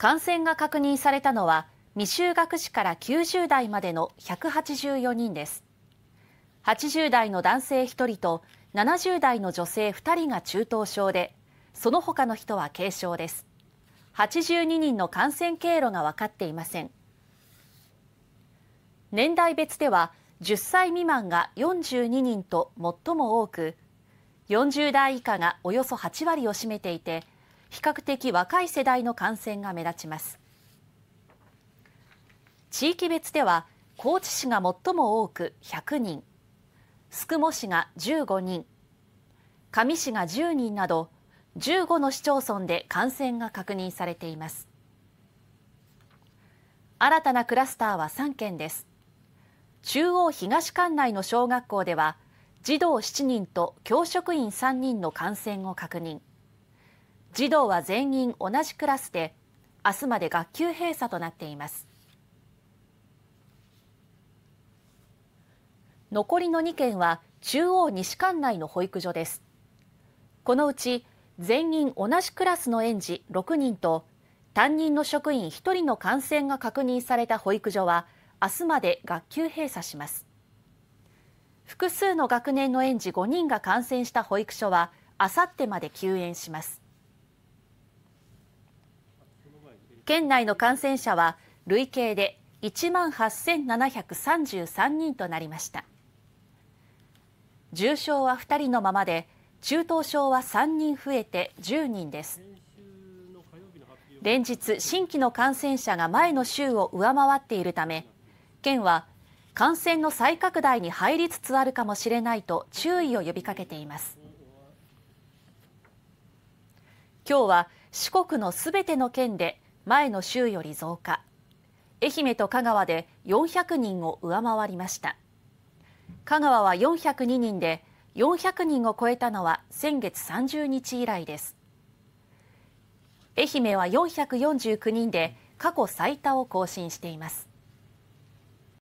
感染が確認されたのは未就学児から90代までの184人です80代の男性1人と70代の女性2人が中等症でその他の人は軽症です82人の感染経路が分かっていません年代別では10歳未満が42人と最も多く40代以下がおよそ8割を占めていて比較的若い世代の感染が目立ちます地域別では高知市が最も多く100人宿毛市が15人香美市が10人など15の市町村で感染が確認されています新たなクラスターは3件です中央東管内の小学校では児童7人と教職員3人の感染を確認児童は全員同じクラスで明日まで学級閉鎖となっています残りの2件は中央西館内の保育所ですこのうち全員同じクラスの園児6人と担任の職員1人の感染が確認された保育所は明日まで学級閉鎖します複数の学年の園児5人が感染した保育所はあさってまで休園します県内の感染者は累計で1万8733人となりました重症は2人のままで中等症は3人増えて10人です連日新規の感染者が前の週を上回っているため県は感染の再拡大に入りつつあるかもしれないと注意を呼びかけています今日は四国のすべての県で前の週より増加愛媛と香川で400人を上回りました香川は402人で400人を超えたのは先月30日以来です愛媛は449人で過去最多を更新しています